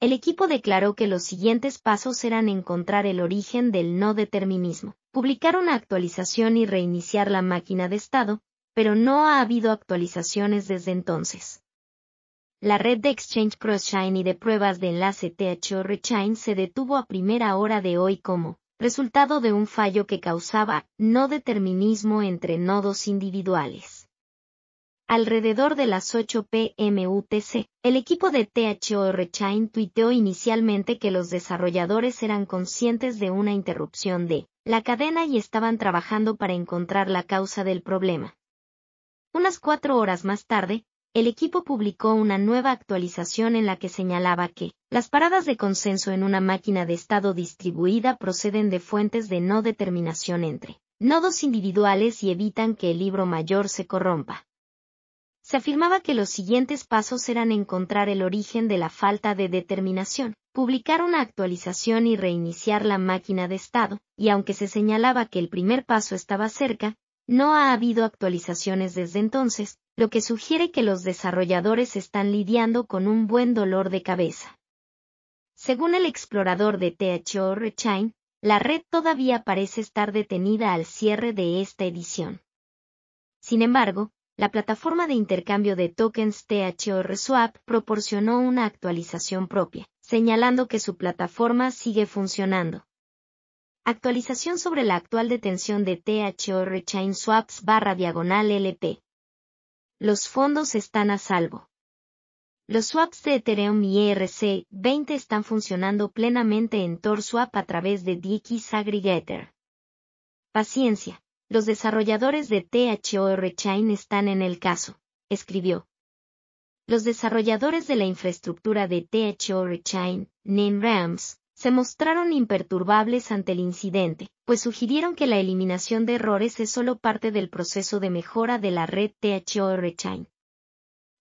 El equipo declaró que los siguientes pasos eran encontrar el origen del no determinismo, publicar una actualización y reiniciar la máquina de estado, pero no ha habido actualizaciones desde entonces. La red de Exchange CrossChain y de pruebas de enlace THR Chain se detuvo a primera hora de hoy como resultado de un fallo que causaba no determinismo entre nodos individuales. Alrededor de las 8 pm UTC, el equipo de THOR Chain tuiteó inicialmente que los desarrolladores eran conscientes de una interrupción de la cadena y estaban trabajando para encontrar la causa del problema. Unas cuatro horas más tarde, el equipo publicó una nueva actualización en la que señalaba que las paradas de consenso en una máquina de estado distribuida proceden de fuentes de no determinación entre nodos individuales y evitan que el libro mayor se corrompa se afirmaba que los siguientes pasos eran encontrar el origen de la falta de determinación, publicar una actualización y reiniciar la máquina de estado, y aunque se señalaba que el primer paso estaba cerca, no ha habido actualizaciones desde entonces, lo que sugiere que los desarrolladores están lidiando con un buen dolor de cabeza. Según el explorador de THO Rechain, la red todavía parece estar detenida al cierre de esta edición. Sin embargo, la plataforma de intercambio de tokens THR Swap proporcionó una actualización propia, señalando que su plataforma sigue funcionando. Actualización sobre la actual detención de THR Chain Swaps barra diagonal LP. Los fondos están a salvo. Los swaps de Ethereum y ERC20 están funcionando plenamente en TorSwap a través de DX Aggregator. Paciencia. Los desarrolladores de THOR Chain están en el caso, escribió. Los desarrolladores de la infraestructura de THOR Chain, Rams, se mostraron imperturbables ante el incidente, pues sugirieron que la eliminación de errores es solo parte del proceso de mejora de la red THOR Chain.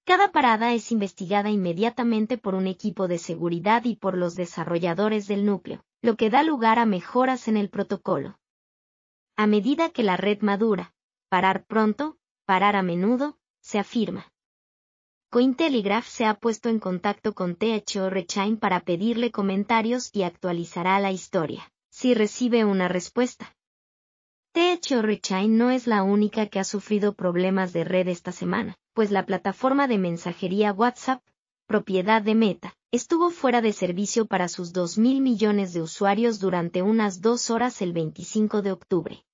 Cada parada es investigada inmediatamente por un equipo de seguridad y por los desarrolladores del núcleo, lo que da lugar a mejoras en el protocolo a medida que la red madura, parar pronto, parar a menudo, se afirma. Cointelegraph se ha puesto en contacto con THR Chain para pedirle comentarios y actualizará la historia, si recibe una respuesta. THR Chain no es la única que ha sufrido problemas de red esta semana, pues la plataforma de mensajería WhatsApp propiedad de Meta, estuvo fuera de servicio para sus 2.000 millones de usuarios durante unas dos horas el 25 de octubre.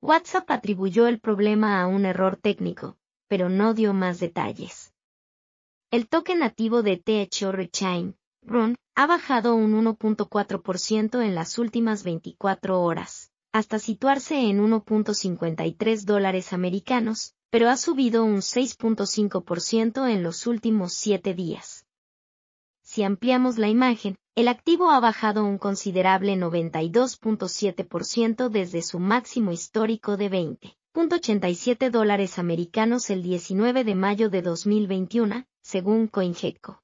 WhatsApp atribuyó el problema a un error técnico, pero no dio más detalles. El toque nativo de Rechain, RUN, ha bajado un 1.4% en las últimas 24 horas, hasta situarse en 1.53 dólares americanos, pero ha subido un 6.5% en los últimos siete días. Si ampliamos la imagen, el activo ha bajado un considerable 92.7% desde su máximo histórico de 20.87 dólares americanos el 19 de mayo de 2021, según CoinGecko.